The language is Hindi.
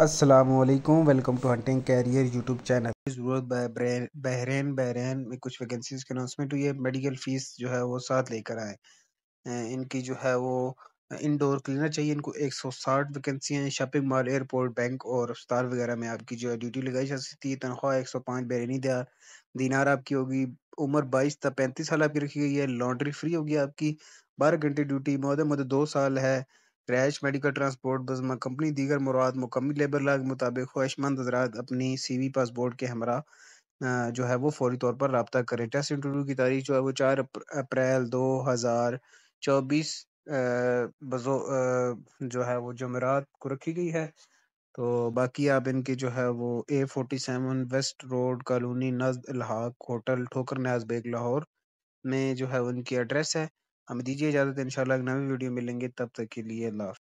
Aslam welcome to Hunting Career YouTube channel ज़रूरत बहरेन बहरेन में कुछ वैकेंसीज के अनाउंसमेंट हुई है मेडिकल फ़ीस जो है वो साथ लेकर आए इनकी जो है वो इनडोर क्लीनर चाहिए इनको 160 हैं शॉपिंग मॉल एयरपोर्ट बैंक और अस्पताल वगैरह में आपकी जो है ड्यूटी लगाई जा सकती है तनख्वाह एक सौ पाँच बैरनी दिनार दिनार आपकी होगी उम्र बाईस तक पैंतीस साल आपकी रखी गई है लॉन्ड्री फ्री होगी आपकी बारह घंटे ड्यूटी मोहदम मदद दो साल है रहायश मेडिकल ट्रांसपोर्ट बजमा कंपनी दीगर मुराद मुकम्मल लेबर लॉ के मुताबिक ख्वाहिशमंद हजरात अपनी सी वी पासपोर्ट के हमरा जो है वो फौरी तौर पर रबता करें टेस्ट इंटरव्यू की तारीख जो है वो चार अप्रैल दो हज़ार चौबीस बजो जो है वो जमेरात को रखी गई है तो बाकी आप इनके जो है वो A forty seven west road colony नज अलहाक होटल ठोकर न्याज बेग लाहौर में जो है उनकी एड्रेस है हमें दीजिए इजाज़त इन एक नवी वीडियो मिलेंगे तब तक के लिए अल्लाह